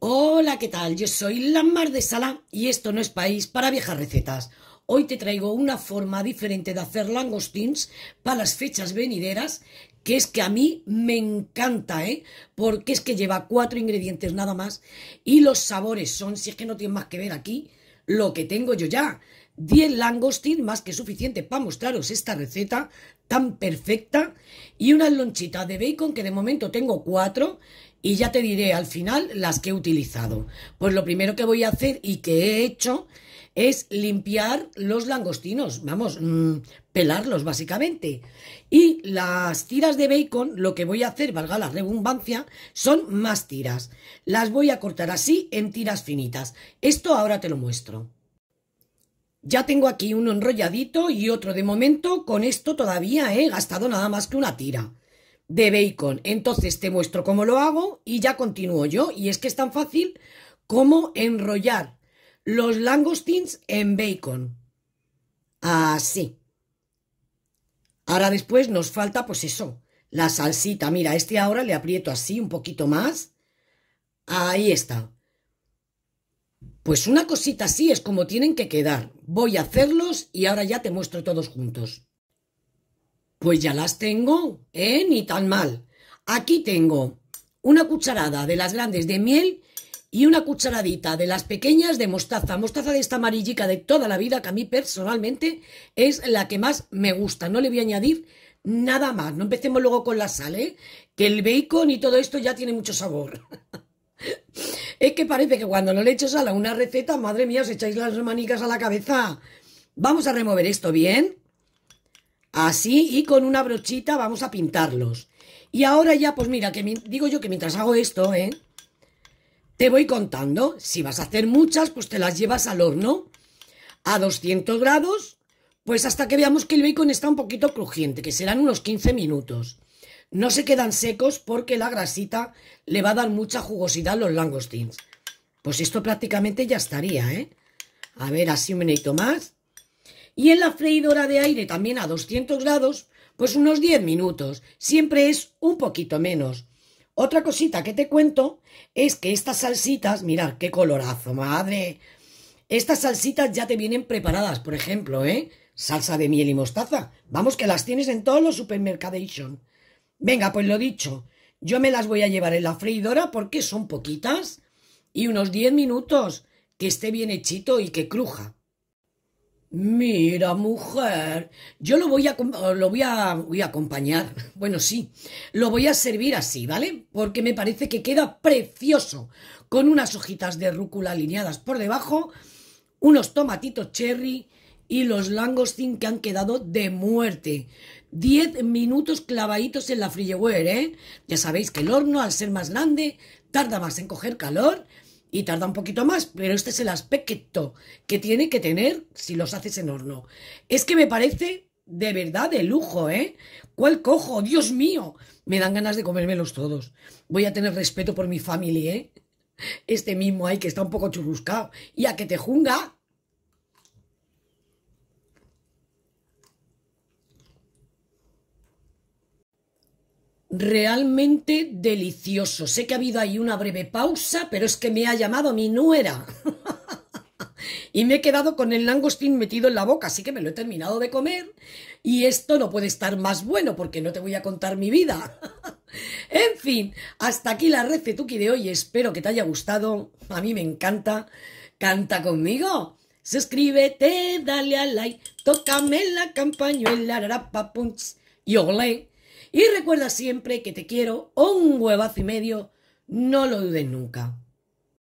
Hola, ¿qué tal? Yo soy Lamar de Sala y esto no es país para viejas recetas. Hoy te traigo una forma diferente de hacer langostins para las fechas venideras, que es que a mí me encanta, ¿eh? Porque es que lleva cuatro ingredientes nada más y los sabores son, si es que no tienen más que ver aquí, lo que tengo yo ya. 10 langostins más que suficiente para mostraros esta receta tan perfecta y unas lonchita de bacon que de momento tengo cuatro y ya te diré al final las que he utilizado. Pues lo primero que voy a hacer y que he hecho es limpiar los langostinos, vamos, mm, pelarlos básicamente. Y las tiras de bacon, lo que voy a hacer, valga la redundancia, son más tiras. Las voy a cortar así en tiras finitas. Esto ahora te lo muestro. Ya tengo aquí uno enrolladito y otro de momento, con esto todavía he gastado nada más que una tira de bacon. Entonces te muestro cómo lo hago y ya continúo yo. Y es que es tan fácil como enrollar los langostins en bacon. Así. Ahora después nos falta pues eso, la salsita. Mira, este ahora le aprieto así un poquito más. Ahí está. Pues una cosita así es como tienen que quedar. Voy a hacerlos y ahora ya te muestro todos juntos. Pues ya las tengo, ¿eh? Ni tan mal. Aquí tengo una cucharada de las grandes de miel y una cucharadita de las pequeñas de mostaza. Mostaza de esta amarillica de toda la vida, que a mí personalmente es la que más me gusta. No le voy a añadir nada más. No empecemos luego con la sal, ¿eh? Que el bacon y todo esto ya tiene mucho sabor. es que parece que cuando no le echo sal a una receta, madre mía, os echáis las manicas a la cabeza. Vamos a remover esto bien. Así y con una brochita vamos a pintarlos. Y ahora ya, pues mira, que digo yo que mientras hago esto, ¿eh? Te voy contando. Si vas a hacer muchas, pues te las llevas al horno a 200 grados, pues hasta que veamos que el bacon está un poquito crujiente, que serán unos 15 minutos. No se quedan secos porque la grasita le va a dar mucha jugosidad a los langostins. Pues esto prácticamente ya estaría, ¿eh? A ver, así un minuto más. Y en la freidora de aire, también a 200 grados, pues unos 10 minutos. Siempre es un poquito menos. Otra cosita que te cuento es que estas salsitas, mirad qué colorazo, madre. Estas salsitas ya te vienen preparadas, por ejemplo, ¿eh? Salsa de miel y mostaza. Vamos que las tienes en todos los supermercados Venga, pues lo dicho. Yo me las voy a llevar en la freidora porque son poquitas y unos 10 minutos que esté bien hechito y que cruja. Mira, mujer, yo lo voy a lo voy a, voy a acompañar. Bueno, sí, lo voy a servir así, ¿vale? Porque me parece que queda precioso con unas hojitas de rúcula alineadas por debajo, unos tomatitos cherry y los langostin que han quedado de muerte. Diez minutos clavaditos en la frieware, ¿eh? Ya sabéis que el horno, al ser más grande, tarda más en coger calor y tarda un poquito más, pero este es el aspecto que tiene que tener si los haces en horno. Es que me parece de verdad de lujo, ¿eh? ¿Cuál cojo? Dios mío, me dan ganas de comérmelos todos. Voy a tener respeto por mi familia, ¿eh? Este mismo ahí que está un poco churruscado y a que te junga realmente delicioso. Sé que ha habido ahí una breve pausa, pero es que me ha llamado mi nuera. y me he quedado con el langostín metido en la boca, así que me lo he terminado de comer. Y esto no puede estar más bueno porque no te voy a contar mi vida. en fin, hasta aquí la recetuki de hoy. Espero que te haya gustado. A mí me encanta. Canta conmigo. Suscríbete, dale al like, tócame la campañuela, rapa, punch, y olé. Y recuerda siempre que te quiero un huevazo y medio, no lo dudes nunca.